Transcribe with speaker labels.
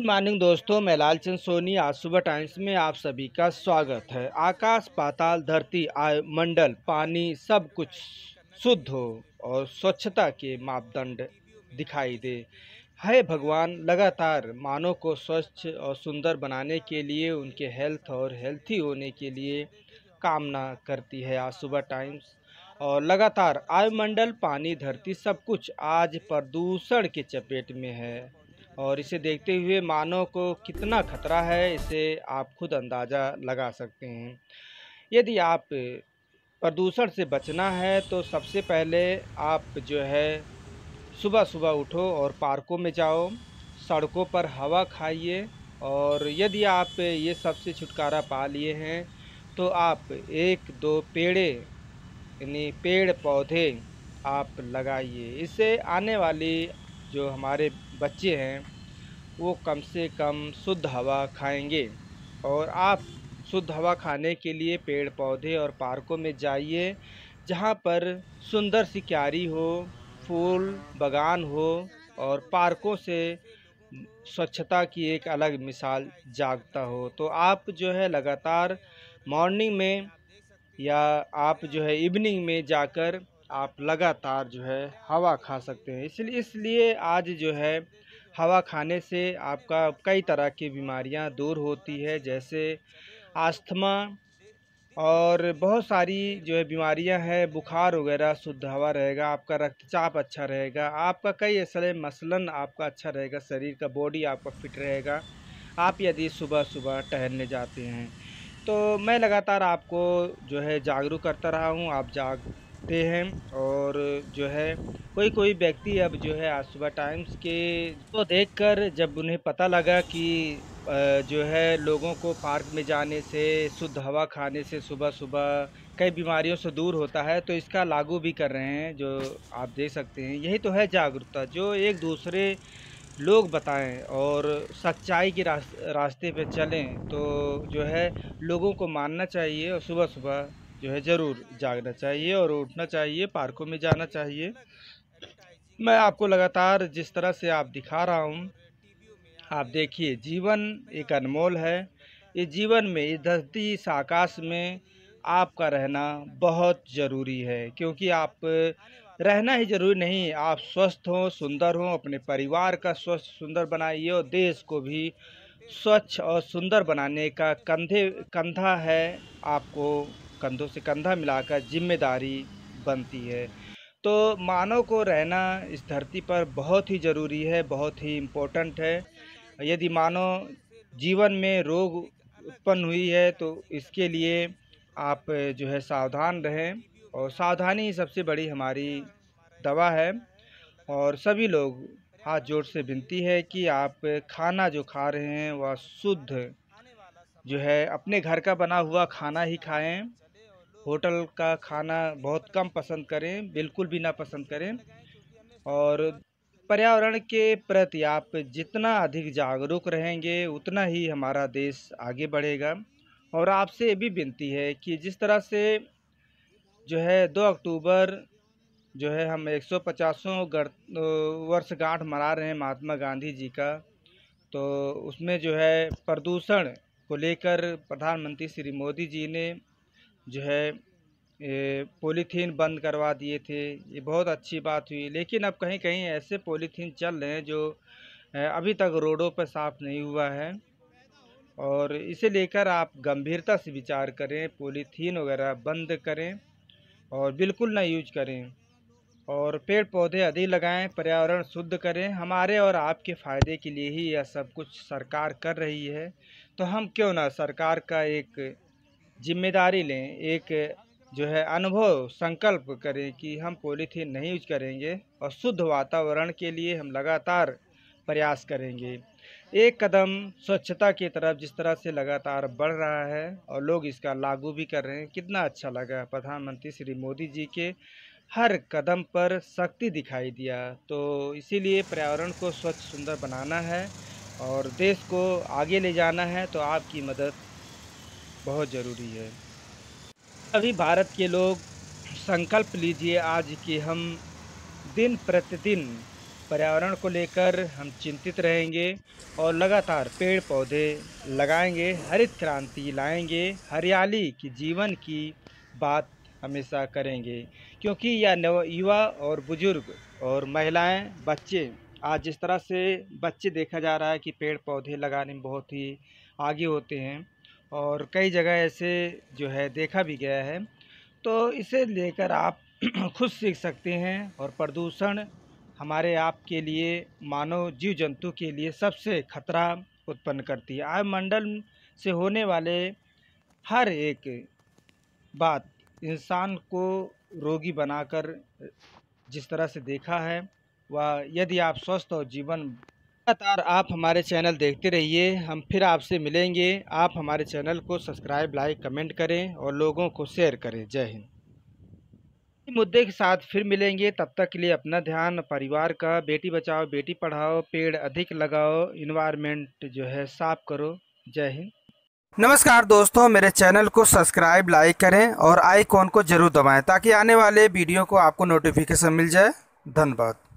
Speaker 1: good morning दोस्तों मैं लालचंद सोनी आज सुबह टाइम्स में आप सभी का स्वागत है आकाश पाताल धरती आय मंडल पानी सब कुछ शुद्ध हो और स्वच्छता के मापदंड दिखाई दे है भगवान लगातार मानव को स्वच्छ और सुंदर बनाने के लिए उनके हेल्थ और हेल्थी होने के लिए कामना करती है आज सुबह टाइम्स और लगातार आयुमंडल पानी धरती सब कुछ आज प्रदूषण के चपेट में है और इसे देखते हुए मानव को कितना खतरा है इसे आप खुद अंदाज़ा लगा सकते हैं यदि आप प्रदूषण से बचना है तो सबसे पहले आप जो है सुबह सुबह उठो और पार्कों में जाओ सड़कों पर हवा खाइए और यदि आप ये सबसे छुटकारा पा लिए हैं तो आप एक दो पेड़े यानी पेड़ पौधे आप लगाइए इससे आने वाली जो हमारे बच्चे हैं वो कम से कम शुद्ध हवा खाएंगे और आप शुद्ध हवा खाने के लिए पेड़ पौधे और पार्कों में जाइए जहाँ पर सुंदर सी क्यारी हो फूल बगान हो और पार्कों से स्वच्छता की एक अलग मिसाल जागता हो तो आप जो है लगातार मॉर्निंग में या आप जो है इवनिंग में जाकर आप लगातार जो है हवा खा सकते हैं इसलिए इसलिए आज जो है हवा खाने से आपका कई तरह की बीमारियां दूर होती है जैसे आस्थमा और बहुत सारी जो है बीमारियां हैं बुखार वगैरह शुद्ध हवा रहेगा आपका रक्तचाप अच्छा रहेगा आपका कई ऐसे मसलन आपका अच्छा रहेगा शरीर का बॉडी आपका फिट रहेगा आप यदि सुबह सुबह टहलने जाते हैं तो मैं लगातार आपको जो है जागरूक करता रहा हूँ आप जाग सकते हैं और जो है कोई कोई व्यक्ति अब जो है आज सुबह टाइम्स के को देखकर जब उन्हें पता लगा कि जो है लोगों को पार्क में जाने से शुद्ध हवा खाने से सुबह सुबह कई बीमारियों से दूर होता है तो इसका लागू भी कर रहे हैं जो आप देख सकते हैं यही तो है जागरूकता जो एक दूसरे लोग बताएं और सच्चाई के रास्ते पे चलें तो जो है लोगों को मानना चाहिए और सुबह सुबह जो है ज़रूर जागना चाहिए और उठना चाहिए पार्कों में जाना चाहिए मैं आपको लगातार जिस तरह से आप दिखा रहा हूँ आप देखिए जीवन एक अनमोल है ये जीवन में इस धरती इस आकाश में आपका रहना बहुत ज़रूरी है क्योंकि आप रहना ही ज़रूरी नहीं आप स्वस्थ हों सुंदर हों अपने परिवार का स्वस्थ सुंदर बनाइए और देश को भी स्वच्छ और सुंदर बनाने का कंधे कंधा है आपको कंधों से कंधा मिलाकर जिम्मेदारी बनती है तो मानव को रहना इस धरती पर बहुत ही ज़रूरी है बहुत ही इम्पोर्टेंट है यदि मानो जीवन में रोग उत्पन्न हुई है तो इसके लिए आप जो है सावधान रहें और सावधानी सबसे बड़ी हमारी दवा है और सभी लोग हाथ जोड़ से विनती है कि आप खाना जो खा रहे हैं वह शुद्ध जो है अपने घर का बना हुआ खाना ही खाएं होटल का खाना बहुत कम पसंद करें बिल्कुल भी ना पसंद करें और पर्यावरण के प्रति आप जितना अधिक जागरूक रहेंगे उतना ही हमारा देश आगे बढ़ेगा और आपसे ये भी विनती है कि जिस तरह से जो है दो अक्टूबर जो है हम एक सौ वर्षगांठ मना रहे हैं महात्मा गांधी जी का तो उसमें जो है प्रदूषण को लेकर प्रधानमंत्री श्री मोदी जी ने जो है पॉलीथीन बंद करवा दिए थे ये बहुत अच्छी बात हुई लेकिन अब कहीं कहीं ऐसे पॉलीथीन चल रहे हैं जो अभी तक रोडों पर साफ नहीं हुआ है और इसे लेकर आप गंभीरता से विचार करें पॉलीथीन वगैरह बंद करें और बिल्कुल ना यूज करें और पेड़ पौधे अधिक लगाएं पर्यावरण शुद्ध करें हमारे और आपके फ़ायदे के लिए ही यह सब कुछ सरकार कर रही है तो हम क्यों ना सरकार का एक जिम्मेदारी लें एक जो है अनुभव संकल्प करें कि हम पॉलीथीन नहीं यूज करेंगे और शुद्ध वातावरण के लिए हम लगातार प्रयास करेंगे एक कदम स्वच्छता की तरफ जिस तरह से लगातार बढ़ रहा है और लोग इसका लागू भी कर रहे हैं कितना अच्छा लगा प्रधानमंत्री श्री मोदी जी के हर कदम पर शक्ति दिखाई दिया तो इसीलिए पर्यावरण को स्वच्छ सुंदर बनाना है और देश को आगे ले जाना है तो आपकी मदद बहुत ज़रूरी है अभी भारत के लोग संकल्प लीजिए आज कि हम दिन प्रतिदिन पर्यावरण को लेकर हम चिंतित रहेंगे और लगातार पेड़ पौधे लगाएंगे हरित क्रांति लाएंगे हरियाली की जीवन की बात हमेशा करेंगे क्योंकि यह नव युवा और बुजुर्ग और महिलाएं बच्चे आज जिस तरह से बच्चे देखा जा रहा है कि पेड़ पौधे लगाने में बहुत ही आगे होते हैं और कई जगह ऐसे जो है देखा भी गया है तो इसे लेकर आप खुद सीख सकते हैं और प्रदूषण हमारे आपके लिए मानव जीव जंतु के लिए सबसे खतरा उत्पन्न करती है मंडल से होने वाले हर एक बात इंसान को रोगी बनाकर जिस तरह से देखा है वह यदि आप स्वस्थ और जीवन लगातार आप हमारे चैनल देखते रहिए हम फिर आपसे मिलेंगे आप हमारे चैनल को सब्सक्राइब लाइक कमेंट करें और लोगों को शेयर करें जय हिंद मुद्दे के साथ फिर मिलेंगे तब तक के लिए अपना ध्यान परिवार का बेटी बचाओ बेटी पढ़ाओ पेड़ अधिक लगाओ इन्वायरमेंट जो है साफ करो जय हिंद नमस्कार दोस्तों मेरे चैनल को सब्सक्राइब लाइक करें और आइकॉन को जरूर दबाएं ताकि आने वाले वीडियो को आपको नोटिफिकेशन मिल जाए धन्यवाद